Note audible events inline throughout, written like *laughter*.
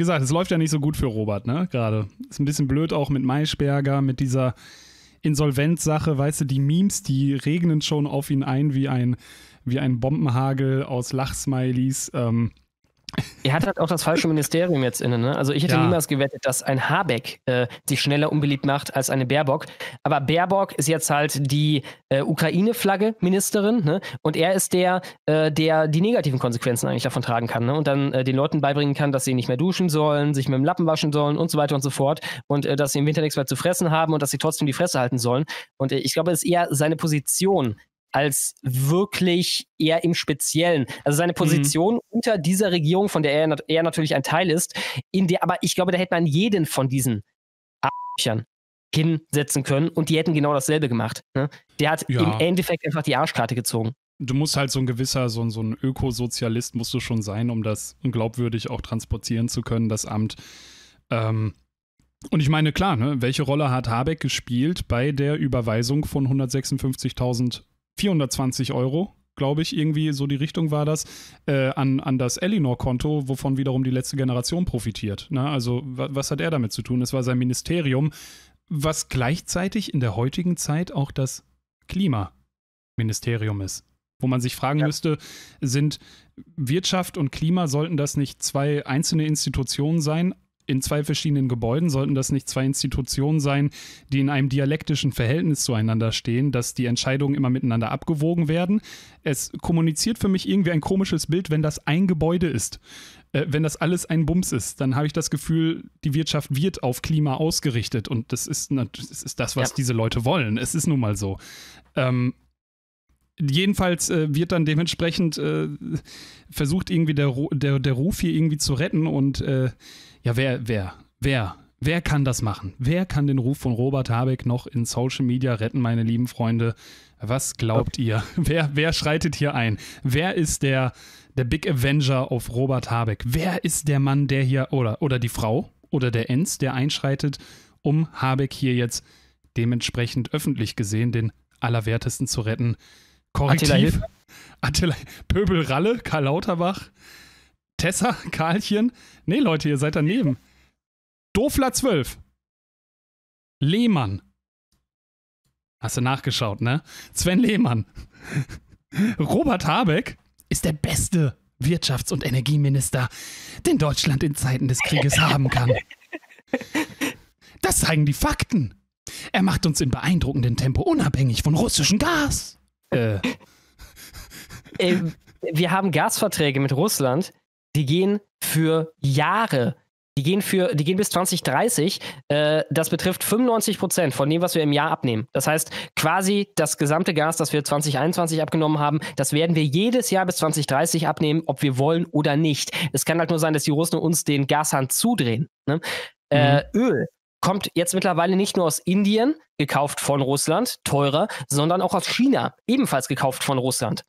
gesagt, es läuft ja nicht so gut für Robert, ne? Gerade. Ist ein bisschen blöd auch mit Maischberger, mit dieser Insolvenzsache, weißt du, die Memes, die regnen schon auf ihn ein wie ein, wie ein Bombenhagel aus Lachsmilies. Ähm, er hat halt auch das falsche Ministerium jetzt inne. Ne? Also ich hätte ja. niemals gewettet, dass ein Habeck äh, sich schneller unbeliebt macht als eine Baerbock. Aber Baerbock ist jetzt halt die äh, Ukraine-Flagge-Ministerin ne? und er ist der, äh, der die negativen Konsequenzen eigentlich davon tragen kann ne? und dann äh, den Leuten beibringen kann, dass sie nicht mehr duschen sollen, sich mit dem Lappen waschen sollen und so weiter und so fort und äh, dass sie im Winter nichts mehr zu fressen haben und dass sie trotzdem die Fresse halten sollen. Und äh, ich glaube, es ist eher seine Position, als wirklich eher im Speziellen. Also seine mhm. Position mhm. unter dieser Regierung, von der er, er, natürlich ein Teil ist, in der, aber ich glaube, da hätte man jeden von diesen Arschlöchern hinsetzen können und die hätten genau dasselbe gemacht. Ne? Der hat ja. im Endeffekt einfach die Arschkarte gezogen. Du musst halt so ein gewisser, so, so ein Ökosozialist musst du schon sein, um das glaubwürdig auch transportieren zu können, das Amt. Ähm, und ich meine, klar, ne, welche Rolle hat Habeck gespielt bei der Überweisung von 156.000 420 Euro, glaube ich, irgendwie so die Richtung war das, äh, an, an das Elinor-Konto, wovon wiederum die letzte Generation profitiert. Ne? Also was hat er damit zu tun? Es war sein Ministerium, was gleichzeitig in der heutigen Zeit auch das Klimaministerium ist. Wo man sich fragen ja. müsste, sind Wirtschaft und Klima, sollten das nicht zwei einzelne Institutionen sein, in zwei verschiedenen Gebäuden, sollten das nicht zwei Institutionen sein, die in einem dialektischen Verhältnis zueinander stehen, dass die Entscheidungen immer miteinander abgewogen werden. Es kommuniziert für mich irgendwie ein komisches Bild, wenn das ein Gebäude ist. Äh, wenn das alles ein Bums ist, dann habe ich das Gefühl, die Wirtschaft wird auf Klima ausgerichtet und das ist, das, ist das was ja. diese Leute wollen. Es ist nun mal so. Ähm, jedenfalls äh, wird dann dementsprechend äh, versucht, irgendwie der, der, der Ruf hier irgendwie zu retten. Und äh, ja, wer, wer, wer, wer kann das machen? Wer kann den Ruf von Robert Habeck noch in Social Media retten, meine lieben Freunde? Was glaubt okay. ihr? *laughs* Wer, wer schreitet hier ein? Wer ist der, der Big Avenger auf Robert Habeck? Wer ist der Mann, der hier, oder, oder die Frau oder der Enz, der einschreitet, um Habeck hier jetzt dementsprechend öffentlich gesehen den Allerwertesten zu retten? Korrektiv. Attila, Pöbel Ralle, Karl Lauterbach, Tessa, Karlchen. Nee, Leute, ihr seid daneben. Dofler 12. Lehmann. Hast du nachgeschaut, ne? Sven Lehmann. Robert Habeck ist der beste Wirtschafts- und Energieminister, den Deutschland in Zeiten des Krieges haben kann. Das zeigen die Fakten. Er macht uns in beeindruckendem Tempo unabhängig von russischem Gas äh. äh, wir haben Gasverträge mit Russland, die gehen für Jahre. Die gehen, für, die gehen bis 2030. Äh, das betrifft 95 Prozent von dem, was wir im Jahr abnehmen. Das heißt, quasi das gesamte Gas, das wir 2021 abgenommen haben, das werden wir jedes Jahr bis 2030 abnehmen, ob wir wollen oder nicht. Es kann halt nur sein, dass die Russen uns den Gashand zudrehen. Ne? Äh, mhm. Öl kommt jetzt mittlerweile nicht nur aus Indien, gekauft von Russland, teurer, sondern auch aus China, ebenfalls gekauft von Russland.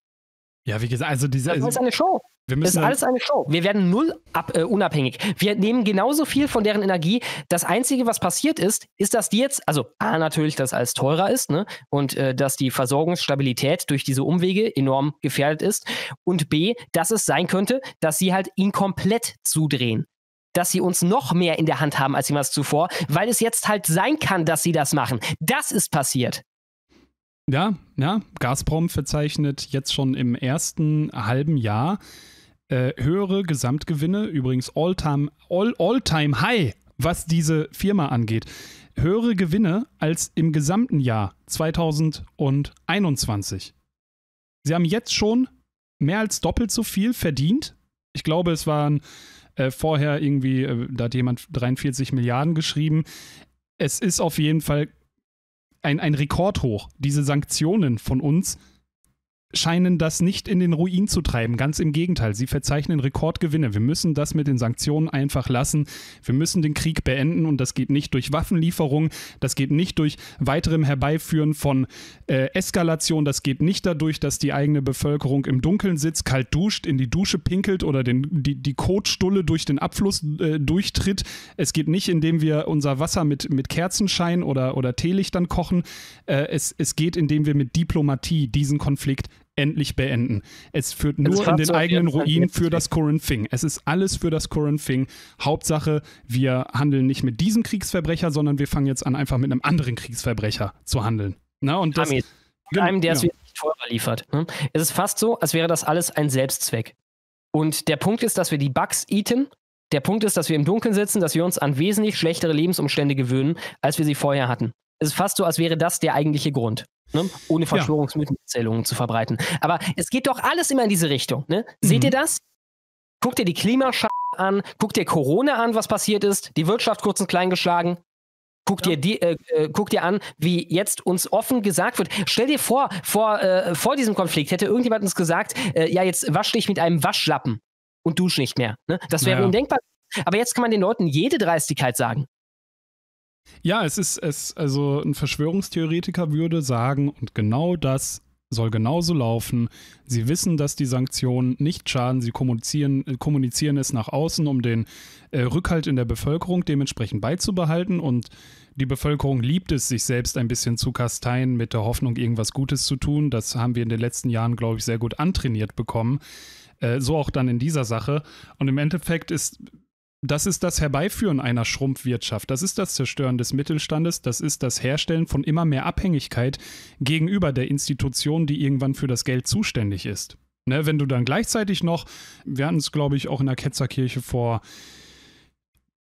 Ja, wie gesagt, also diese. Das ist also, eine Show. Wir müssen das ist alles eine Show. Wir werden null ab, äh, unabhängig. Wir nehmen genauso viel von deren Energie. Das Einzige, was passiert ist, ist, dass die jetzt, also A, natürlich, dass alles teurer ist, ne? Und äh, dass die Versorgungsstabilität durch diese Umwege enorm gefährdet ist. Und B, dass es sein könnte, dass sie halt ihn komplett zudrehen dass sie uns noch mehr in der Hand haben als jemals zuvor, weil es jetzt halt sein kann, dass sie das machen. Das ist passiert. Ja, ja, Gazprom verzeichnet jetzt schon im ersten halben Jahr äh, höhere Gesamtgewinne, übrigens All-Time all, all time High, was diese Firma angeht. Höhere Gewinne als im gesamten Jahr 2021. Sie haben jetzt schon mehr als doppelt so viel verdient. Ich glaube, es waren äh, vorher irgendwie, äh, da hat jemand 43 Milliarden geschrieben. Es ist auf jeden Fall ein, ein Rekordhoch. Diese Sanktionen von uns scheinen das nicht in den Ruin zu treiben. Ganz im Gegenteil, sie verzeichnen Rekordgewinne. Wir müssen das mit den Sanktionen einfach lassen. Wir müssen den Krieg beenden und das geht nicht durch Waffenlieferungen, das geht nicht durch weiterem Herbeiführen von äh, Eskalation, das geht nicht dadurch, dass die eigene Bevölkerung im Dunkeln sitzt, kalt duscht, in die Dusche pinkelt oder den, die, die Kotstulle durch den Abfluss äh, durchtritt. Es geht nicht, indem wir unser Wasser mit, mit Kerzenschein oder, oder Teelichtern kochen. Äh, es, es geht, indem wir mit Diplomatie diesen Konflikt endlich beenden. Es führt also nur in den eigenen Ruin für das Current Thing. Es ist alles für das Current Thing. Hauptsache, wir handeln nicht mit diesem Kriegsverbrecher, sondern wir fangen jetzt an, einfach mit einem anderen Kriegsverbrecher zu handeln. Na, und das, Hamid. Mit einem, der es ja. Genau. nicht vorliefert. Ne? Es ist fast so, als wäre das alles ein Selbstzweck. Und der Punkt ist, dass wir die Bugs eaten. Der Punkt ist, dass wir im Dunkeln sitzen, dass wir uns an wesentlich schlechtere Lebensumstände gewöhnen, als wir sie vorher hatten. Es ist fast so, als wäre das der eigentliche Grund. Ne? ohne Verschwörungsmythenerzählungen ja. zu verbreiten. Aber es geht doch alles immer in diese Richtung. Ne? Mhm. Seht ihr das? Guckt ihr die Klimaschau an, guckt ihr Corona an, was passiert ist, die Wirtschaft kurz und klein geschlagen. Guckt ihr, die, äh, äh, guckt dir an, wie jetzt uns offen gesagt wird. Stell dir vor, vor, äh, vor diesem Konflikt hätte irgendjemand uns gesagt, äh, ja, jetzt wasch dich mit einem Waschlappen und dusch nicht mehr. Ne? Das wäre naja. undenkbar. Aber jetzt kann man den Leuten jede Dreistigkeit sagen. Ja, es ist es, also ein Verschwörungstheoretiker würde sagen, und genau das soll genauso laufen. Sie wissen, dass die Sanktionen nicht schaden. Sie kommunizieren, kommunizieren es nach außen, um den äh, Rückhalt in der Bevölkerung dementsprechend beizubehalten. Und die Bevölkerung liebt es, sich selbst ein bisschen zu kasteien mit der Hoffnung, irgendwas Gutes zu tun. Das haben wir in den letzten Jahren, glaube ich, sehr gut antrainiert bekommen. Äh, so auch dann in dieser Sache. Und im Endeffekt ist das ist das Herbeiführen einer Schrumpfwirtschaft, das ist das Zerstören des Mittelstandes, das ist das Herstellen von immer mehr Abhängigkeit gegenüber der Institution, die irgendwann für das Geld zuständig ist. Ne, wenn du dann gleichzeitig noch, wir hatten es, glaube ich, auch in der Ketzerkirche vor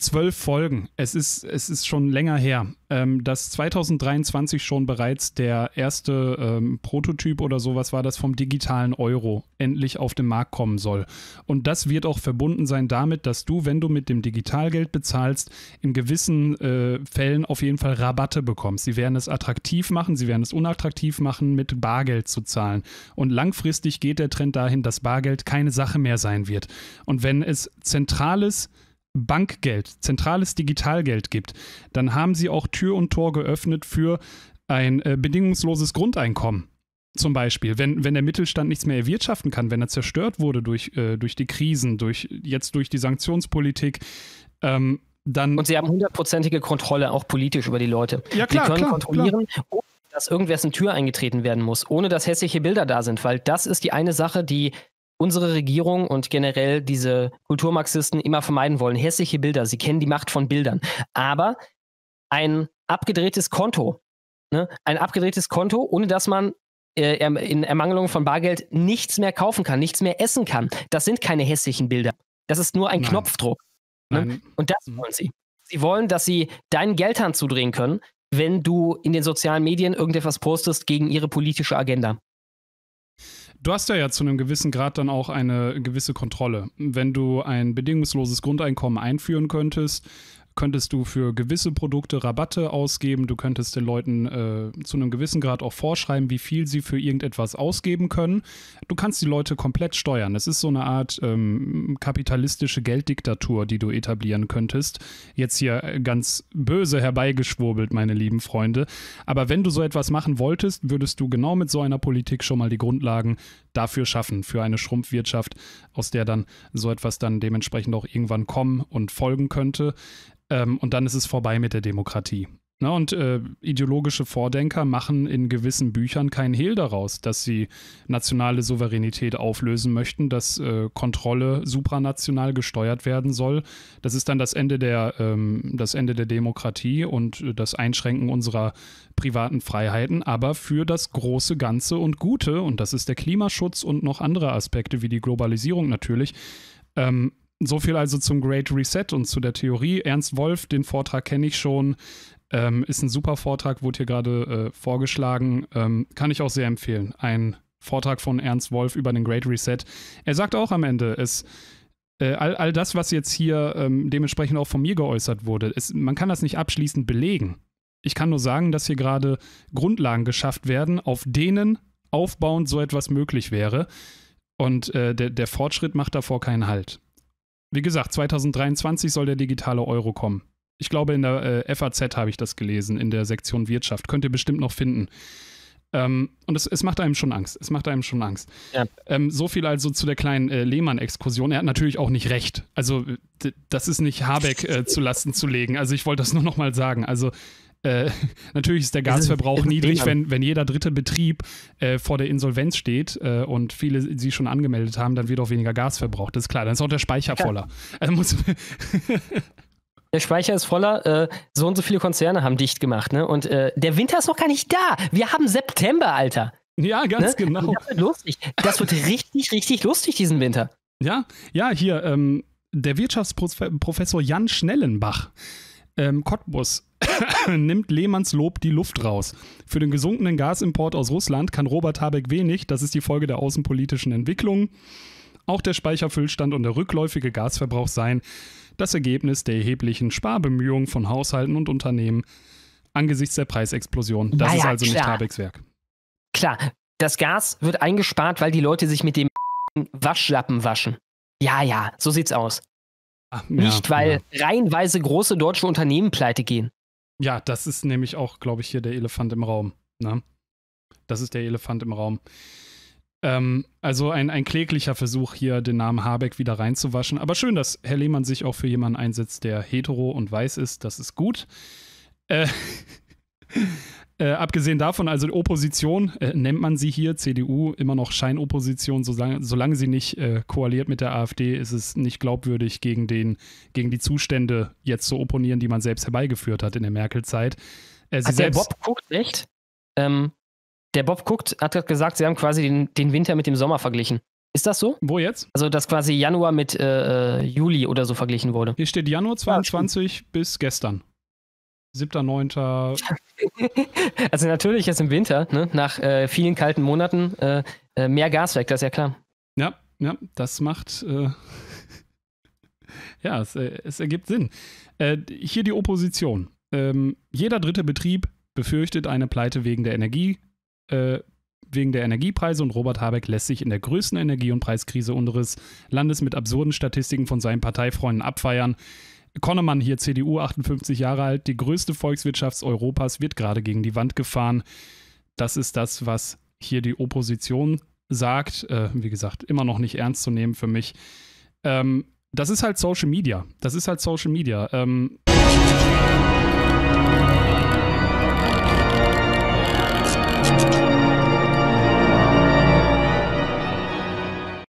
zwölf Folgen. Es ist, es ist schon länger her, ähm, dass 2023 schon bereits der erste ähm, Prototyp oder sowas war, das vom digitalen Euro endlich auf den Markt kommen soll. Und das wird auch verbunden sein damit, dass du, wenn du mit dem Digitalgeld bezahlst, in gewissen äh, Fällen auf jeden Fall Rabatte bekommst. Sie werden es attraktiv machen, sie werden es unattraktiv machen, mit Bargeld zu zahlen. Und langfristig geht der Trend dahin, dass Bargeld keine Sache mehr sein wird. Und wenn es zentrales Bankgeld, zentrales Digitalgeld gibt, dann haben sie auch Tür und Tor geöffnet für ein äh, bedingungsloses Grundeinkommen. Zum Beispiel, wenn, wenn der Mittelstand nichts mehr erwirtschaften kann, wenn er zerstört wurde durch, äh, durch die Krisen, durch, jetzt durch die Sanktionspolitik, ähm, dann. Und sie haben hundertprozentige Kontrolle, auch politisch, über die Leute. Ja, klar, sie können klar, kontrollieren, klar. ohne dass irgendwer in Tür eingetreten werden muss, ohne dass hässliche Bilder da sind, weil das ist die eine Sache, die unsere Regierung und generell diese Kulturmarxisten immer vermeiden wollen. Hässliche Bilder, sie kennen die Macht von Bildern. Aber ein abgedrehtes Konto, ne? ein abgedrehtes Konto, ohne dass man äh, erm-, in Ermangelung von Bargeld nichts mehr kaufen kann, nichts mehr essen kann, das sind keine hässlichen Bilder. Das ist nur ein Nein. Knopfdruck. Ne? Und das mhm. wollen sie. Sie wollen, dass sie deinen Geldhahn zudrehen können, wenn du in den sozialen Medien irgendetwas postest gegen ihre politische Agenda. Du hast ja, ja zu einem gewissen Grad dann auch eine gewisse Kontrolle. Wenn du ein bedingungsloses Grundeinkommen einführen könntest, könntest du für gewisse Produkte Rabatte ausgeben, du könntest den Leuten äh, zu einem gewissen Grad auch vorschreiben, wie viel sie für irgendetwas ausgeben können. Du kannst die Leute komplett steuern. Es ist so eine Art ähm, kapitalistische Gelddiktatur, die du etablieren könntest. Jetzt hier äh, ganz böse herbeigeschwurbelt, meine lieben Freunde. Aber wenn du so etwas machen wolltest, würdest du genau mit so einer Politik schon mal die Grundlagen dafür schaffen, für eine Schrumpfwirtschaft, aus der dann so etwas dann dementsprechend auch irgendwann kommen und folgen könnte. Ähm, und dann ist es vorbei mit der Demokratie. Na, ne? und äh, ideologische Vordenker machen in gewissen Büchern keinen Hehl daraus, dass sie nationale Souveränität auflösen möchten, dass äh, Kontrolle supranational gesteuert werden soll. Das ist dann das Ende der, ähm, das Ende der Demokratie und äh, das Einschränken unserer privaten Freiheiten, aber für das große Ganze und Gute, und das ist der Klimaschutz und noch andere Aspekte wie die Globalisierung natürlich. Ähm, so viel also zum Great Reset und zu der Theorie. Ernst Wolf, den Vortrag kenne ich schon. Ähm, ist ein super Vortrag, wurde hier gerade äh, vorgeschlagen. Ähm, kann ich auch sehr empfehlen. Ein Vortrag von Ernst Wolf über den Great Reset. Er sagt auch am Ende, es äh, all, all das, was jetzt hier ähm, dementsprechend auch von mir geäußert wurde, ist, man kann das nicht abschließend belegen. Ich kann nur sagen, dass hier gerade Grundlagen geschafft werden, auf denen aufbauend so etwas möglich wäre. Und äh, der, der Fortschritt macht davor keinen Halt. Wie gesagt, 2023 soll der digitale Euro kommen ich glaube, in der äh, FAZ habe ich das gelesen, in der Sektion Wirtschaft. Könnt ihr bestimmt noch finden. Ähm, und es, es, macht einem schon Angst. Es macht einem schon Angst. Ja. Ähm, so viel also zu der kleinen äh, Lehmann-Exkursion. Er hat natürlich auch nicht recht. Also, äh, das ist nicht Habeck äh, zu Lasten zu legen. Also, ich wollte das nur nochmal sagen. Also, äh, *laughs* natürlich ist der Gasverbrauch niedrig, wenn, wenn jeder dritte Betrieb äh, vor der Insolvenz steht äh, und viele sie schon angemeldet haben, dann wird auch weniger Gas verbraucht. Das ist klar, dann ist auch der Speicher voller. Also muss *laughs* der Speicher ist voller, äh, so und so viele Konzerne haben dicht gemacht, ne? Und äh, der Winter ist noch gar nicht da. Wir haben September, Alter. Ja, ganz ne? genau. Das wird lustig. Das wird richtig, richtig lustig diesen Winter. Ja, ja, hier, ähm, der Wirtschaftsprofessor Jan Schnellenbach, ähm, Cottbus, *coughs* nimmt Lehmanns Lob die Luft raus. Für den gesunkenen Gasimport aus Russland kann Robert Habeck wenig. Das ist die Folge der außenpolitischen Entwicklung. Auch der Speicherfüllstand und der rückläufige Gasverbrauch seien das Ergebnis der erheblichen Sparbemühungen von Haushalten und Unternehmen angesichts der Preisexplosion. Das naja, ist also klar. nicht Habecks Werk. Klar, das Gas wird eingespart, weil die Leute sich mit dem Waschlappen waschen. Ja, ja, so sieht's aus. Ach, ja, nicht, weil ja. reihenweise große deutsche Unternehmen pleite gehen. Ja, das ist nämlich auch, glaube ich, hier der Elefant im Raum. Ne? Das ist der Elefant im Raum. Ähm, also ein, ein kläglicher Versuch, hier den Namen Habeck wieder reinzuwaschen. Aber schön, dass Herr Lehmann sich auch für jemanden einsetzt, der hetero und weiß ist. Das ist gut. Äh, *laughs* äh, abgesehen davon, also die Opposition äh, nennt man sie hier, CDU immer noch Scheinopposition, solange, solange sie nicht äh, koaliert mit der AfD, ist es nicht glaubwürdig, gegen, den, gegen die Zustände jetzt zu opponieren, die man selbst herbeigeführt hat in der Merkel-Zeit. Äh, hat der Bob guckt nicht. Ähm, der Bob guckt, hat gerade gesagt, sie haben quasi den, den Winter mit dem Sommer verglichen. Ist das so? Wo jetzt? Also, dass quasi Januar mit äh, äh Juli oder so verglichen wurde. Hier steht Januar 22 ah, bis gestern. 7.9. *laughs* also natürlich jetzt im Winter, ne? nach äh, vielen kalten Monaten, äh, äh mehr Gas weg, das ist ja klar. Ja, ja, das macht. Äh, *laughs* ja, es, es, ergibt Sinn. hier die Opposition. Ähm, jeder dritte Betrieb befürchtet eine Pleite wegen der Energie äh, wegen der Energiepreise und Robert Habeck lässt sich in der größten Energie- und Preiskrise unseres Landes mit absurden Statistiken von seinen Parteifreunden abfeiern. Konnemann hier, CDU, 58 Jahre alt, die größte Volkswirtschaft Europas wird gerade gegen die Wand gefahren. Das ist das, was hier die Opposition sagt. Äh, wie gesagt, immer noch nicht ernst zu nehmen für mich. Ähm, das ist halt Social Media. Das ist halt Social Media. Ähm